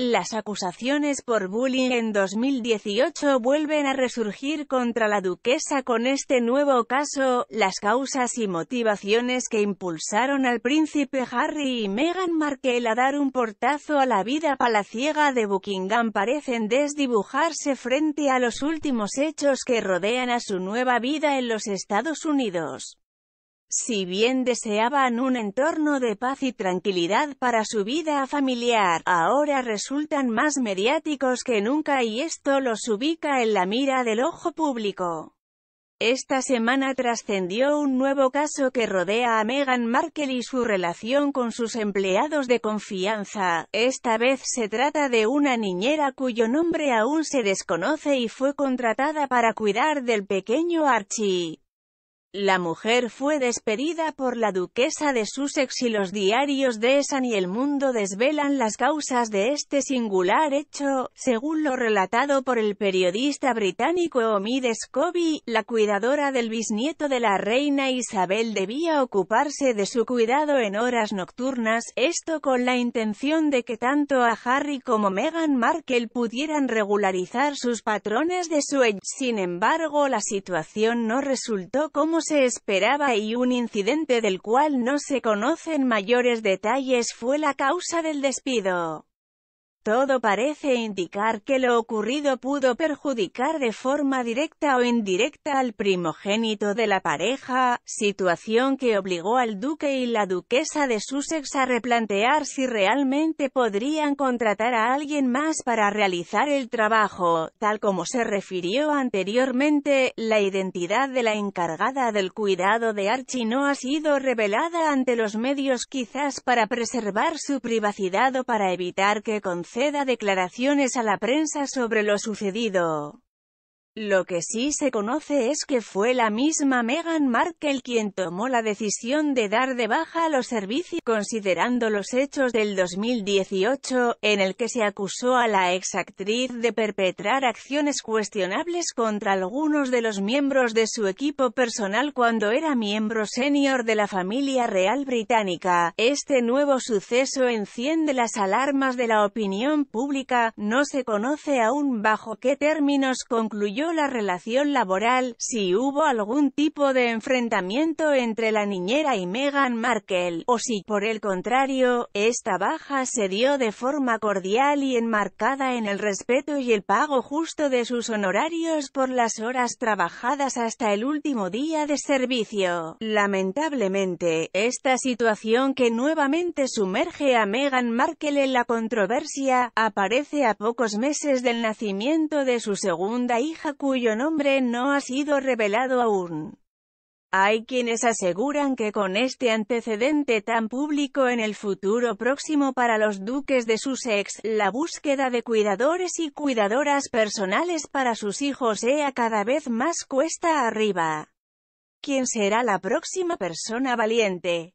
Las acusaciones por bullying en 2018 vuelven a resurgir contra la duquesa con este nuevo caso, las causas y motivaciones que impulsaron al príncipe Harry y Meghan Markle a dar un portazo a la vida palaciega de Buckingham parecen desdibujarse frente a los últimos hechos que rodean a su nueva vida en los Estados Unidos. Si bien deseaban un entorno de paz y tranquilidad para su vida familiar, ahora resultan más mediáticos que nunca y esto los ubica en la mira del ojo público. Esta semana trascendió un nuevo caso que rodea a Meghan Markle y su relación con sus empleados de confianza. Esta vez se trata de una niñera cuyo nombre aún se desconoce y fue contratada para cuidar del pequeño Archie. La mujer fue despedida por la duquesa de Sussex y los diarios de esa y El Mundo desvelan las causas de este singular hecho, según lo relatado por el periodista británico Omid Scobie, la cuidadora del bisnieto de la reina Isabel debía ocuparse de su cuidado en horas nocturnas, esto con la intención de que tanto a Harry como Meghan Markle pudieran regularizar sus patrones de sueño. Sin embargo la situación no resultó como se esperaba y un incidente del cual no se conocen mayores detalles fue la causa del despido. Todo parece indicar que lo ocurrido pudo perjudicar de forma directa o indirecta al primogénito de la pareja, situación que obligó al duque y la duquesa de Sussex a replantear si realmente podrían contratar a alguien más para realizar el trabajo, tal como se refirió anteriormente, la identidad de la encargada del cuidado de Archie no ha sido revelada ante los medios quizás para preservar su privacidad o para evitar que con Ceda declaraciones a la prensa sobre lo sucedido. Lo que sí se conoce es que fue la misma Meghan Markle quien tomó la decisión de dar de baja a los servicios, considerando los hechos del 2018, en el que se acusó a la exactriz de perpetrar acciones cuestionables contra algunos de los miembros de su equipo personal cuando era miembro senior de la familia real británica. Este nuevo suceso enciende las alarmas de la opinión pública, no se conoce aún bajo qué términos concluyó la relación laboral, si hubo algún tipo de enfrentamiento entre la niñera y Meghan Markle, o si, por el contrario, esta baja se dio de forma cordial y enmarcada en el respeto y el pago justo de sus honorarios por las horas trabajadas hasta el último día de servicio. Lamentablemente, esta situación que nuevamente sumerge a Meghan Markle en la controversia, aparece a pocos meses del nacimiento de su segunda hija cuyo nombre no ha sido revelado aún. Hay quienes aseguran que con este antecedente tan público en el futuro próximo para los duques de Sussex, la búsqueda de cuidadores y cuidadoras personales para sus hijos sea cada vez más cuesta arriba. ¿Quién será la próxima persona valiente?